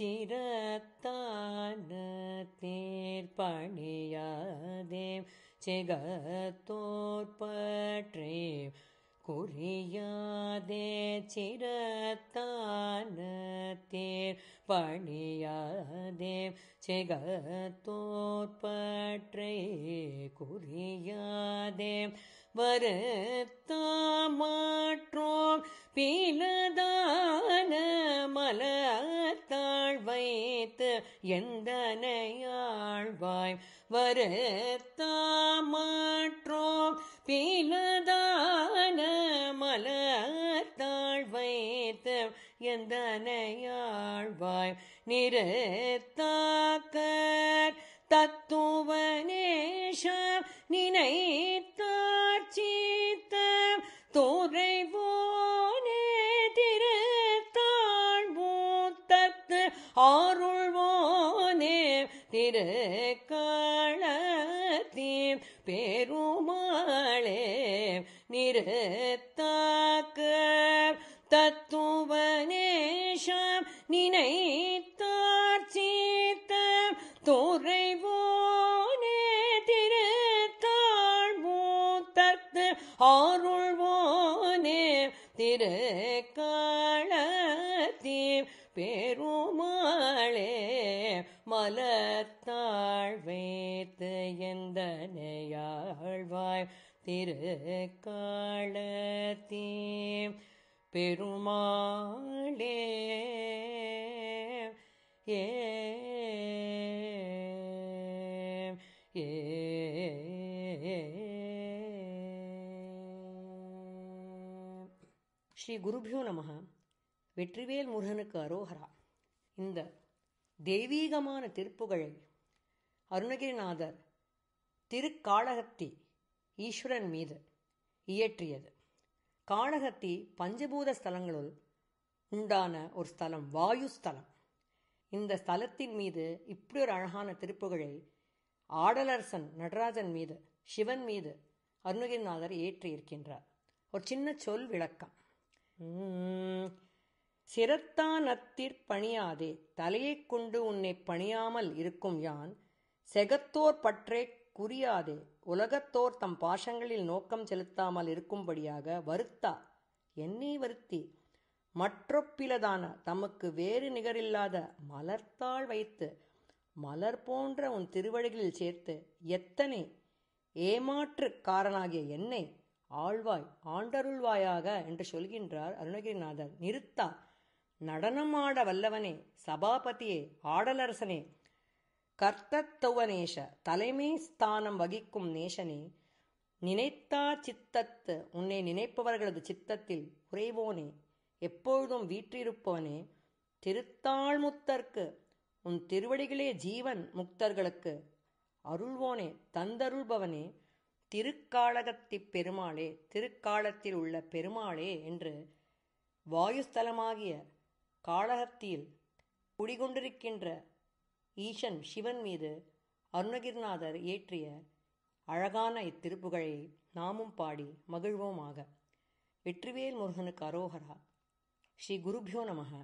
ചിരത്താന തേർപ്പണിയാദേം ചികത്തോർപ്പറ്റേ குறியாதே சிரத்தானத்தேர் பணியாதே செகத்தோற்பற்றே குறியாதே வருத்தாமாற்றோம் பிலதான மலர் வைத்து எந்தனையாழ்வாய் வருத்தாமாற்றோம் பீலதான மலர்த்தாழ் வைத்து எந்தனையாழ்வாய் நிறுத்தாக்கர் தத்துவனேஷம் திரு தாழ்வோ தத்து ஆறு திரு காளத்தி பெருமாளே நிறுத்தாக்க தத்துவனேஷம் நினைத்தார் சீத்த துறைவோனே திருத்தாழ்வூத்தர்த்து ஆருள்வோனே திரு காளத்தி பெருமாளே மல அத்தாழ்வேத்து திரு திருக்காளத்தீ பெருமாளே ஏ ஸ்ரீ குருபியோ நம வெற்றிவேல் முருகனுக்கு அரோஹரா இந்த தெய்வீகமான திருப்புகழை அருணகிரிநாதர் திருக்காளகத்தி ஈஸ்வரன் மீது இயற்றியது காளகத்தி பஞ்சபூத ஸ்தலங்களுள் உண்டான ஒரு ஸ்தலம் வாயு ஸ்தலம் இந்த ஸ்தலத்தின் மீது இப்படி ஒரு அழகான திருப்புகழை ஆடலரசன் நடராஜன் மீது சிவன் மீது அருணகிரிநாதர் ஏற்றியிருக்கின்றார் ஒரு சின்ன சொல் விளக்கம் சிரத்தானத்திற் பணியாதே தலையைக் கொண்டு உன்னை பணியாமல் இருக்கும் யான் செகத்தோர் பற்றே குறியாதே உலகத்தோர் தம் பாஷங்களில் நோக்கம் செலுத்தாமல் இருக்கும்படியாக வருத்தா என்னை வருத்தி மற்றொப்பிலதான தமக்கு வேறு நிகரில்லாத மலர்த்தாள் வைத்து மலர் போன்ற உன் திருவழிகளில் சேர்த்து எத்தனை ஏமாற்று காரணாகிய என்னை ஆழ்வாய் ஆண்டருள்வாயாக என்று சொல்கின்றார் அருணகிரிநாதர் நிறுத்தா நடனமாட வல்லவனே சபாபதியே ஆடலரசனே கர்த்தத்தவனேஷ தலைமை ஸ்தானம் வகிக்கும் நேஷனே நினைத்தா சித்தத்து உன்னை நினைப்பவர்களது சித்தத்தில் குறைவோனே எப்பொழுதும் வீற்றிருப்பவனே திருத்தாழ்முத்தர்க்கு உன் திருவடிகளே ஜீவன் முக்தர்களுக்கு அருள்வோனே தந்தருள்பவனே திருக்காளகத்தி பெருமாளே திருக்காலத்தில் உள்ள பெருமாளே என்று வாயுஸ்தலமாகிய காளகத்தில் குடிகொண்டிருக்கின்ற ஈசன் சிவன் மீது அருணகிரிநாதர் இயற்றிய அழகான இத்திருப்புகழை நாமும் பாடி மகிழ்வோமாக வெற்றிவேல் முருகனுக்கு அரோகரா ஸ்ரீ குருபியோ நமக